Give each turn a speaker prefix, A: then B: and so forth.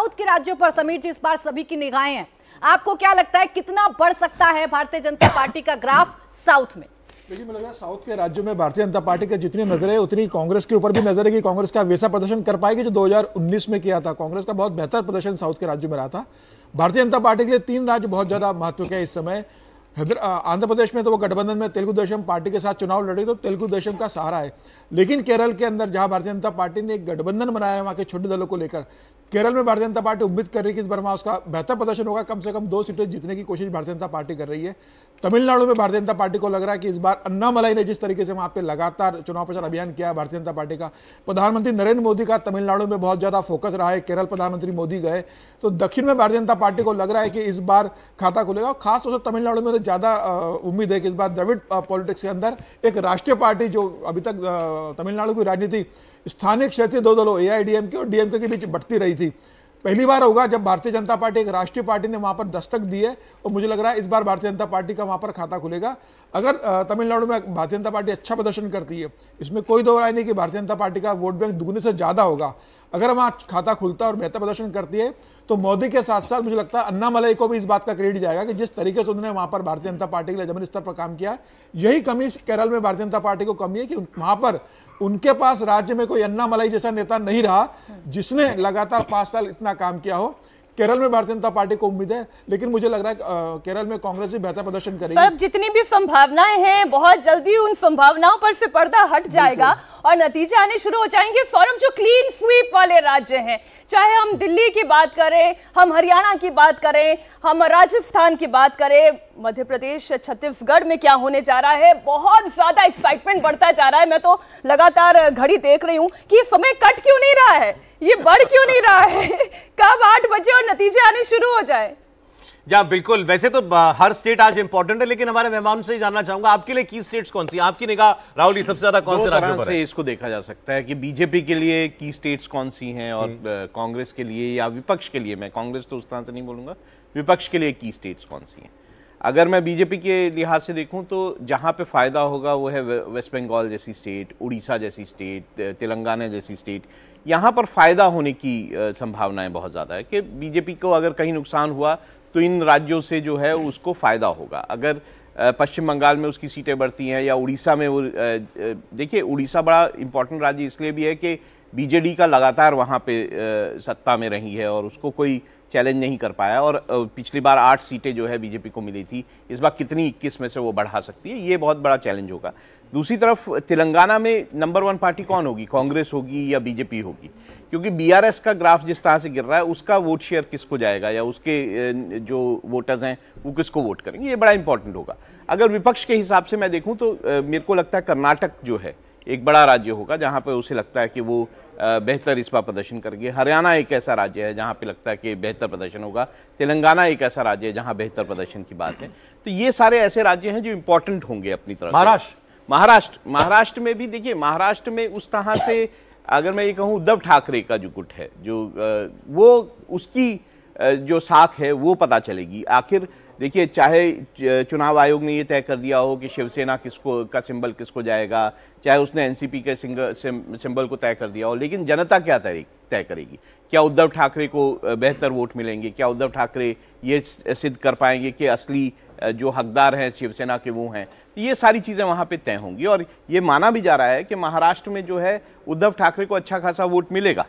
A: South के राज्यों पर समीर जी इस बार सभी की निगाहें हैं आपको क्या लगता है कितना बढ़ सकता है भारतीय जनता पार्टी का ग्राफ साउथ में
B: देखिए मुझे लग है साउथ के राज्यों में भारतीय जनता पार्टी का जितनी नजर है उतनी कांग्रेस के ऊपर भी नजर है कि कांग्रेस का वैसा प्रदर्शन कर पाएगी जो 2019 में किया था कांग्रेस का बहुत बेहतर प्रदर्शन साउथ के राज्यों में रहा था भारतीय जनता पार्टी के लिए तीन राज्य बहुत ज्यादा महत्व के इस समय आंध्र प्रदेश में तो वो गठबंधन में तेलुगु देशम पार्टी के साथ चुनाव लड़े तो तेलुगु देशम का सहारा है लेकिन केरल के अंदर जहां भारतीय जनता पार्टी ने एक गठबंधन बनाया है वहां के छोटे दलों को लेकर केरल में भारतीय जनता पार्टी उम्मीद कर रही है कि इस बार वहाँ उसका बेहतर प्रदर्शन होगा कम से कम दो सीटें जीतने की कोशिश भारतीय जनता पार्टी कर रही है तमिलनाडु में भारतीय जनता पार्टी को लग रहा है कि इस बार अन्नामलाई ने जिस तरीके से वहाँ पे लगातार चुनाव प्रचार अभियान किया भारतीय जनता पार्टी का प्रधानमंत्री नरेंद्र मोदी का तमिलनाडु में बहुत ज़्यादा फोकस रहा है केरल प्रधानमंत्री मोदी गए तो दक्षिण में भारतीय जनता पार्टी को लग रहा है कि इस बार खाता खुलेगा और खासतौर से तमिलनाडु में तो ज़्यादा उम्मीद है कि इस बार द्रविड़ पॉलिटिक्स के अंदर एक राष्ट्रीय पार्टी जो अभी तक तमिलनाडु की राजनीति स्थानीय क्षेत्रीय दो दलों एआईडीएमके और डीएमके के बीच बढ़ती रही थी पहली बार होगा जब भारतीय जनता पार्टी एक राष्ट्रीय पार्टी ने वहाँ पर दस्तक दी है और मुझे लग रहा है इस बार भारतीय जनता पार्टी का वहाँ पर खाता खुलेगा अगर तमिलनाडु में भारतीय जनता पार्टी अच्छा प्रदर्शन करती है इसमें कोई दो राय नहीं कि भारतीय जनता पार्टी का वोट बैंक दुगने से ज़्यादा होगा अगर वहाँ खाता खुलता और बेहतर प्रदर्शन करती है तो मोदी के साथ साथ मुझे लगता है अन्ना को भी इस बात का क्रेडिट जाएगा कि जिस तरीके से उन्होंने वहाँ पर भारतीय जनता पार्टी के लिए जमीन स्तर पर काम किया यही कमी केरल में भारतीय जनता पार्टी को कमी है कि वहाँ पर उनके पास राज्य में कोई अन्ना मलाई जैसा नेता नहीं रहा जिसने लगातार पांच साल इतना काम किया हो केरल में भारतीय जनता पार्टी को उम्मीद है लेकिन मुझे लग रहा है केरल में कांग्रेस भी बेहतर प्रदर्शन
A: करेगी सर जितनी भी संभावनाएं हैं बहुत जल्दी उन संभावनाओं पर से पर्दा हट जाएगा और नतीजे आने शुरू हो जाएंगे सौरभ जो क्लीन स्वीप वाले राज्य हैं चाहे हम दिल्ली की बात करें हम हरियाणा की बात करें हम राजस्थान की बात करें मध्य प्रदेश छत्तीसगढ़ में क्या होने जा रहा है बहुत ज्यादा एक्साइटमेंट बढ़ता जा रहा है मैं तो लगातार घड़ी देख रही हूँ कि समय कट क्यों नहीं रहा है ये बढ़ क्यों नहीं रहा है कब आठ बजे और नतीजे आने शुरू हो जाए
C: या बिल्कुल वैसे तो हर स्टेट आज इंपॉर्टेंट है लेकिन हमारे मेहमान से ही जानना चाहूंगा आपके लिए की स्टेट्स कौन सी आपकी निगाह राहुल जी सबसे ज्यादा कौन से राज्यों पर है इसको देखा जा सकता है कि बीजेपी के लिए की स्टेट्स कौन सी हैं और हम्म। कांग्रेस के लिए या विपक्ष के लिए मैं कांग्रेस तो उस तरह से नहीं बोलूंगा विपक्ष के लिए की स्टेट्स कौन सी हैं अगर मैं बीजेपी के लिहाज से देखूं तो जहां पे फ़ायदा होगा वो है वेस्ट बंगाल जैसी स्टेट उड़ीसा जैसी स्टेट तेलंगाना जैसी स्टेट यहाँ पर फ़ायदा होने की संभावनाएं बहुत ज़्यादा है कि बीजेपी को अगर कहीं नुकसान हुआ तो इन राज्यों से जो है उसको फ़ायदा होगा अगर पश्चिम बंगाल में उसकी सीटें बढ़ती हैं या उड़ीसा में वो देखिए उड़ीसा बड़ा इंपॉर्टेंट राज्य इसलिए भी है कि बीजेडी का लगातार वहाँ पे सत्ता में रही है और उसको कोई चैलेंज नहीं कर पाया और पिछली बार आठ सीटें जो है बीजेपी को मिली थी इस बार कितनी इक्कीस में से वो बढ़ा सकती है ये बहुत बड़ा चैलेंज होगा दूसरी तरफ तेलंगाना में नंबर वन पार्टी कौन होगी कांग्रेस होगी या बीजेपी होगी क्योंकि बीआरएस का ग्राफ जिस तरह से गिर रहा है उसका वोट शेयर किसको जाएगा या उसके जो वोटर्स हैं वो किसको वोट करेंगे ये बड़ा इंपॉर्टेंट होगा अगर विपक्ष के हिसाब से मैं देखूँ तो मेरे को लगता है कर्नाटक जो है एक बड़ा राज्य होगा जहाँ पर उसे लगता है कि वो बेहतर इस बार प्रदर्शन करेंगे हरियाणा एक ऐसा राज्य है जहाँ पे लगता है कि बेहतर प्रदर्शन होगा तेलंगाना एक ऐसा राज्य है जहाँ बेहतर प्रदर्शन की बात है तो ये सारे ऐसे राज्य हैं जो इम्पोर्टेंट होंगे अपनी तरफ महाराष्ट्र महाराष्ट्र महाराष्ट्र में भी देखिए महाराष्ट्र में उस तरह से अगर मैं ये कहूँ उद्धव ठाकरे का जो गुट है जो वो उसकी जो साख है वो पता चलेगी आखिर देखिए चाहे चुनाव आयोग ने ये तय कर दिया हो कि शिवसेना किसको का सिंबल किसको जाएगा चाहे उसने एनसीपी के सिंबल को तय कर दिया हो लेकिन जनता क्या तय तय करेगी क्या उद्धव ठाकरे को बेहतर वोट मिलेंगे क्या उद्धव ठाकरे ये सिद्ध कर पाएंगे कि असली जो हकदार हैं शिवसेना के वो हैं तो ये सारी चीज़ें वहाँ पे तय होंगी और ये माना भी जा रहा है कि महाराष्ट्र में जो है उद्धव ठाकरे को अच्छा खासा वोट मिलेगा